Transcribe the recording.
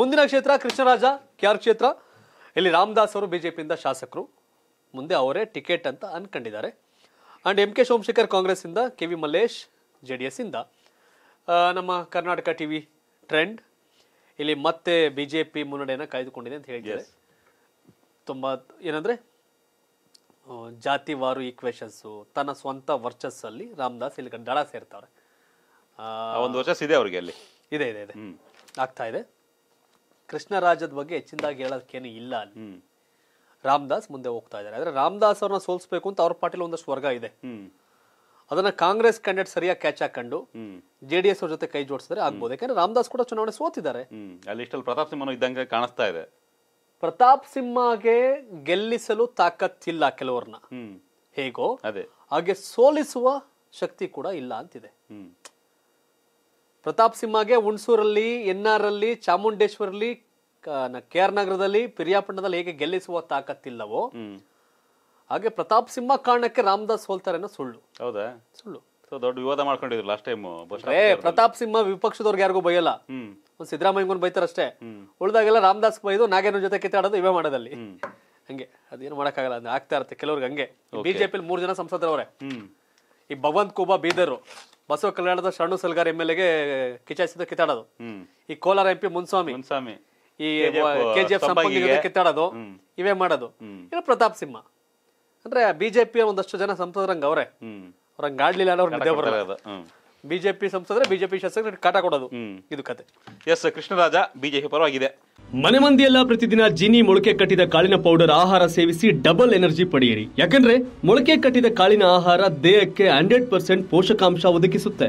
ಮುಂದಿನ ಕ್ಷೇತ್ರ Krishnaraja K R ಕ್ಷೇತ್ರ ಇಲ್ಲಿ ರಾಮದಾಸ್ ಅವರು ಬಿಜೆಪಿಯಿಂದ ಶಾಸಕರು ಮುಂದೆ ಅವರೇ ಟಿಕೆಟ್ ಅಂತ ಅನ್ಕೊಂಡಿದ್ದಾರೆ ಆ್ಯಂಡ್ ಎಂ ಕೆ ಸೋಮಶೇಖರ್ ಇಂದ ಕೆ ವಿ ಮಲ್ಲೇಶ್ ಜೆ ಡಿ ಎಸ್ಸಿಂದ ನಮ್ಮ ಕರ್ನಾಟಕ ಟಿ ವಿ ಟ್ರೆಂಡ್ ಇಲ್ಲಿ ಮತ್ತೆ ಬಿ ಜೆ ಪಿ ಮುನ್ನಡೆಯನ್ನು ಕಾಯ್ದುಕೊಂಡಿದೆ ಅಂತ ಹೇಳಿದ್ದಾರೆ ತುಂಬ ಏನಂದರೆ ಜಾತಿವಾರು ಈಕ್ವೇಶನ್ಸ್ ತನ್ನ ಸ್ವಂತ ವರ್ಚಸ್ಸಲ್ಲಿ ರಾಮದಾಸ್ ಇಲ್ಲಿ ದಡ ಸೇರ್ತಾರೆ ಒಂದು ವರ್ಷ ಇದೆ ಅವರಿಗೆ ಅಲ್ಲಿ ಇದೆ ಇದೆ ಇದೆ ಆಗ್ತಾ ಇದೆ ಕೃಷ್ಣರಾಜದ ಬಗ್ಗೆ ಹೆಚ್ಚಿನದಾಗಿ ಹೇಳೋದಕ್ಕೇನು ಇಲ್ಲ ಅಲ್ಲಿ ರಾಮದಾಸ್ ಮುಂದೆ ಹೋಗ್ತಾ ಇದ್ದಾರೆ ಆದರೆ ರಾಮದಾಸ್ ಅವ್ರನ್ನ ಸೋಲಿಸ್ಬೇಕು ಅಂತ ಅವ್ರ ಪಾರ್ಟಿಲಿ ಒಂದಷ್ಟು ವರ್ಗ ಇದೆ ಅದನ್ನ ಕಾಂಗ್ರೆಸ್ ಕ್ಯಾಂಡಿಡೇಟ್ ಸರಿಯಾಗಿ ಕ್ಯಾಚ್ ಹಾಕೊಂಡು ಜೆ ಡಿ ಎಸ್ ಅವ್ರ ಜೊತೆ ಕೈ ಜೋಡಿಸಿದ್ರೆ ಆಗ್ಬೋದು ಯಾಕಂದ್ರೆ ರಾಮದಾಸ್ ಕೂಡ ಚುನಾವಣೆ ಸೋತಿದ್ದಾರೆ ಅಲ್ಲಿ ಇಷ್ಟಲ್ಲಿ ಪ್ರತಾಪ್ ಸಿಂಹ ಇದ್ದಂಗೆ ಕಾಣಿಸ್ತಾ ಇದೆ ಪ್ರತಾಪ್ ಸಿಂಹಗೆ ಗೆಲ್ಲಿಸಲು ತಾಕತ್ತಿಲ್ಲ ಕೆಲವ್ರನ್ನ ಹೇಗೋ ಅದೇ ಹಾಗೆ ಸೋಲಿಸುವ ಶಕ್ತಿ ಕೂಡ ಇಲ್ಲ ಅಂತಿದೆ ಪ್ರತಾಪ್ ಸಿಂಹಗೆ ಹುಣಸೂರಲ್ಲಿ ಎನ್ ಆರ್ ಅಲ್ಲಿ ಚಾಮುಂಡೇಶ್ವರಲ್ಲಿ ಕೆ ಆರ್ ನಗರದಲ್ಲಿ ಪಿರಿಯಾಪಟ್ಟಣದಲ್ಲಿ ಹೇಗೆ ಗೆಲ್ಲಿಸುವ ತಾಕತ್ತಿಲ್ಲವೋ ಹಾಗೆ ಪ್ರತಾಪ್ ಸಿಂಹ ಕಾರಣಕ್ಕೆ ರಾಮದಾಸ್ ಹೋಲ್ತಾರೆ ಸುಳ್ಳು ಹೌದಾ ಸುಳ್ಳು ದೊಡ್ಡ ವಿವಾದ ಮಾಡ್ಕೊಂಡಿದ್ರು ಲಾಸ್ಟ್ ಟೈಮ್ ಪ್ರತಾಪ್ ಸಿಂಹ ವಿಪಕ್ಷದವ್ರಿಗೆ ಯಾರಿಗೂ ಬೈಯಲ್ಲ ಒಂದು ಸಿದ್ದರಾಮಯ್ಯಗೊಂದು ಬೈತಾರಷ್ಟೇ ಉಳಿದಾಗೆಲ್ಲ ರಾಮದಾಸ್ ಬೈದು ನಾಗೇನ ಜೊತೆ ಕಿತ್ತಾಡೋದು ಇವೇ ಮಾಡೋದಲ್ಲಿ ಹಂಗೆ ಅದೇನು ಮಾಡೋಕ್ಕಾಗಲ್ಲ ಅಂದ್ರೆ ಆಗ್ತಾ ಇರುತ್ತೆ ಕೆಲವ್ರಿಗೆ ಹಂಗೆ ಬಿಜೆಪಿ ಮೂರು ಜನ ಸಂಸದರವರೇ ಈ ಭಗವಂತ್ ಕೋಬಾ ಬೀದರು ಬಸವ ಕಲ್ಯಾಣದ ಶರಣು ಸಲ್ಗಾರ್ ಎಂ ಎಲ್ ಎಗೆ ಕಿಚಾಯಿಸಿದ ಕಿತ್ತಾಡೋದು ಈ ಕೋಲಾರ ಎಂಪಿ ಮುನ್ಸ್ವಾಮಿ ಮುನ್ಸ್ವಾಮಿ ಈ ಕೆ ಜಿ ಎಫ್ ಕಿತ್ತಾಡೋದು ಇವೇ ಮಾಡೋದು ಇಲ್ಲ ಪ್ರತಾಪ್ ಸಿಂಹ ಅಂದ್ರೆ ಬಿಜೆಪಿ ಒಂದಷ್ಟು ಜನ ಸಂಸದರಂಗ ಅವರೇ ಅವ್ರಂಗೆ ಆಡ್ಲಿಲ್ಲ ಅಂದ್ರೆ ಅವ್ರಿಗೆ ಬಿಜೆಪಿ ಸಂಸದ್ರೆ ಬಿಜೆಪಿ ಶಾಸಕರು ಕಾಟ ಕೊಡೋದು ಇದು ಕತೆ ಎಸ್ ಕೃಷ್ಣರಾಜ ಬಿಜೆಪಿ ಪರವಾಗಿದೆ ಮನೆ ಮಂದಿಯೆಲ್ಲ ಪ್ರತಿದಿನ ಜಿನಿ ಮೊಳಕೆ ಕಟ್ಟಿದ ಕಾಳಿನ ಪೌಡರ್ ಆಹಾರ ಸೇವಿಸಿ ಡಬಲ್ ಎನರ್ಜಿ ಪಡೆಯಿರಿ ಯಾಕಂದ್ರೆ ಮೊಳಕೆ ಕಟ್ಟಿದ ಕಾಳಿನ ಆಹಾರ ದೇಹಕ್ಕೆ ಹಂಡ್ರೆಡ್ ಪರ್ಸೆಂಟ್ ಪೋಷಕಾಂಶ ಒದಗಿಸುತ್ತೆ